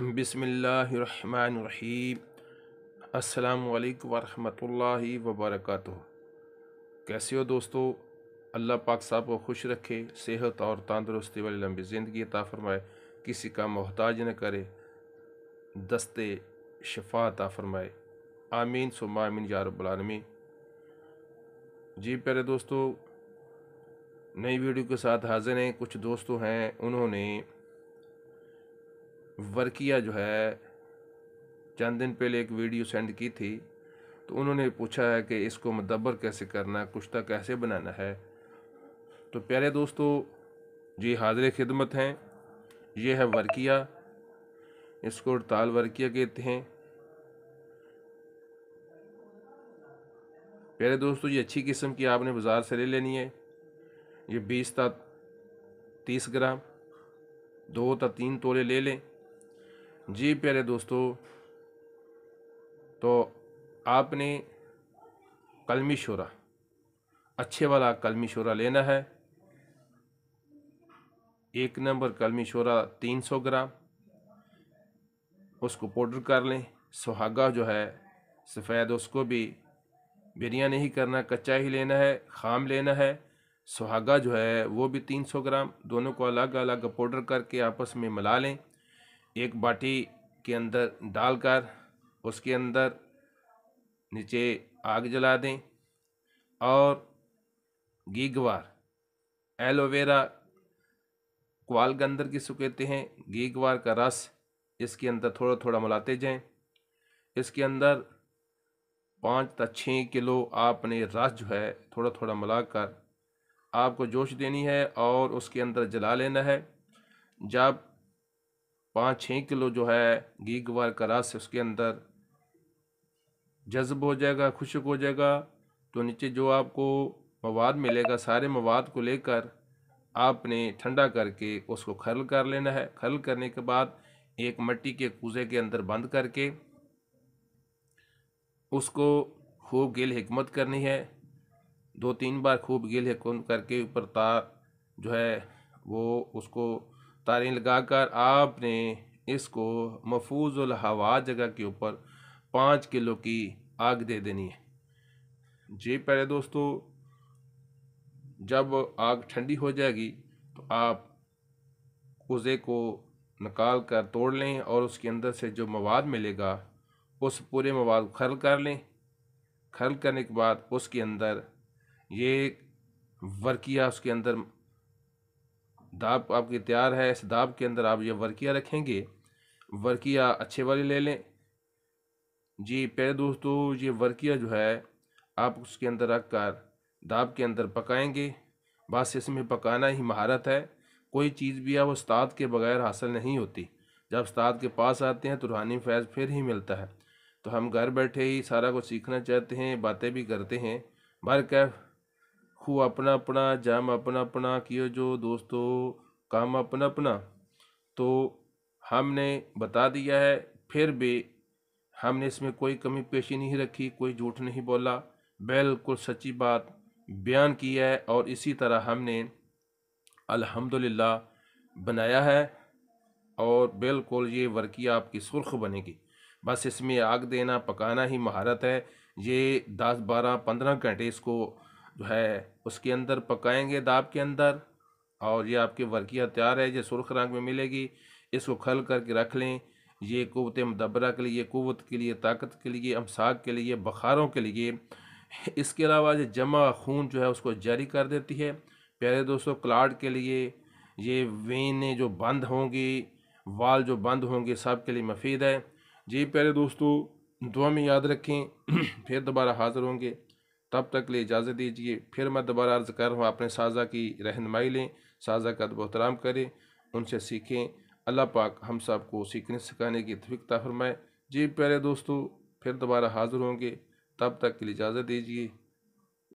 बसमीम अल्लाम वरहमतुल्लाहि वबरकatuह कैसे हो दोस्तों अल्लाह पाक साहब को खुश रखे सेहत और तंदरुस्ती वाली लंबी ज़िंदगी अता फरमाए किसी का मोहताज न करे दस्ते शफा अता फरमाए आमीन सुम आमीन यारबालमी जी प्यारे दोस्तों नई वीडियो के साथ हाजिर हैं कुछ दोस्तों हैं उन्होंने वर्किया जो है चंद दिन पहले एक वीडियो सेंड की थी तो उन्होंने पूछा है कि इसको मदबर कैसे करना है कुश्ता कैसे बनाना है तो प्यारे दोस्तों जी हाजिर खिदमत हैं ये है वर्किया इसको ताल वर्किया कहते हैं प्यारे दोस्तों ये अच्छी किस्म की आपने बाज़ार से ले लेनी है ये बीस तक तीस ग्राम दो तीन तोले ले लें जी प्यारे दोस्तों तो आपने कलमी शोरा अच्छे वाला कलमी शोरा लेना है एक नंबर कलमी शोरा तीन सौ ग्राम उसको पाउडर कर लें सुहागा जो है सफ़ेद उसको भी बिरिया नहीं करना कच्चा ही लेना है खाम लेना है सुहागा जो है वो भी तीन सौ ग्राम दोनों को अलग अलग पाउडर करके आपस में मिला लें एक बाटी के अंदर डालकर उसके अंदर नीचे आग जला दें और घी गवार एलोवेरा अंदर की कहते हैं घी गवार का रस इसके अंदर थोड़ा थोड़ा मिलाते जाएं इसके अंदर पाँच या छः किलो आपने रस जो है थोड़ा थोड़ा मिलाकर आपको जोश देनी है और उसके अंदर जला लेना है जब पाँच छः किलो जो है घी गवार का रस उसके अंदर जज्ब हो जाएगा खुशक हो जाएगा तो नीचे जो आपको मवाद मिलेगा सारे मवाद को लेकर आपने ठंडा करके उसको खरल कर लेना है खरल करने के बाद एक मट्टी के कूजे के अंदर बंद करके उसको खूब गिल हमत करनी है दो तीन बार खूब गिल हमत करके ऊपर तार जो है वो उसको तारें लगाकर आपने इसको मफूजुल हवा जगह के ऊपर पाँच किलो की आग दे देनी है जी पहले दोस्तों जब आग ठंडी हो जाएगी तो आप कुज़े को निकाल कर तोड़ लें और उसके अंदर से जो मवाद मिलेगा उस पूरे मवाद को खल कर लें खल करने के बाद उसके अंदर ये वर्किया उसके अंदर दाब आपकी तैयार है इस दाब के अंदर आप ये वर्किया रखेंगे वर्किया अच्छे वाली ले लें जी प्यारे दोस्तों ये वर्किया जो है आप उसके अंदर रख कर दाब के अंदर पकाएंगे बस इसमें पकाना ही महारत है कोई चीज़ भी आप उस्ताद के बगैर हासिल नहीं होती जब उस्ताद के पास आते हैं तो रूहानी फैज़ फिर ही मिलता है तो हम घर बैठे ही सारा कुछ सीखना चाहते हैं बातें भी करते हैं बर कैफ રાખવું अपना अपना जम अपना अपना कियो जो दोस्तों काम अपना अपना तो हमने बता दिया है फिर भी हमने इसमें कोई कमी पेशी नहीं रखी कोई झूठ नहीं बोला बिल्कुल सच्ची बात बयान की है और इसी तरह हमने अल्हम्दुलिल्लाह बनाया है और बिल्कुल ये वर्किया आपकी सुर्ख बनेगी बस इसमें आग देना पकाना ही महारत है ये दस बारह पंद्रह घंटे इसको जो है उसके अंदर पकाएंगे दाब के अंदर और ये आपके वर्किया तैयार है ये सुर्ख रंग में मिलेगी इसको खल करके रख लें ये कुत मदबरा के लिए कुत के लिए ताकत के लिए अमसाक के लिए बखारों के लिए इसके अलावा ये जमा खून जो है उसको जारी कर देती है प्यारे दोस्तों क्लाड के लिए ये वेनें जो बंद होंगी वाल जो बंद होंगे सब के लिए मफीद है जी प्यारे दोस्तों दुआ में याद रखें फिर दोबारा हाज़िर होंगे तब तक लिए इजाज़त दीजिए फिर मैं दोबारा अर्ज़ कर रहा हूँ अपने साजा की रहनमाई लें साजा का अदबोहतराम करें उनसे सीखें अल्लाह पाक हम सब को सीखने सिखाने की तफिकता फरमाए जी प्यारे दोस्तों फिर दोबारा हाज़िर होंगे तब तक के लिए इजाज़त दीजिए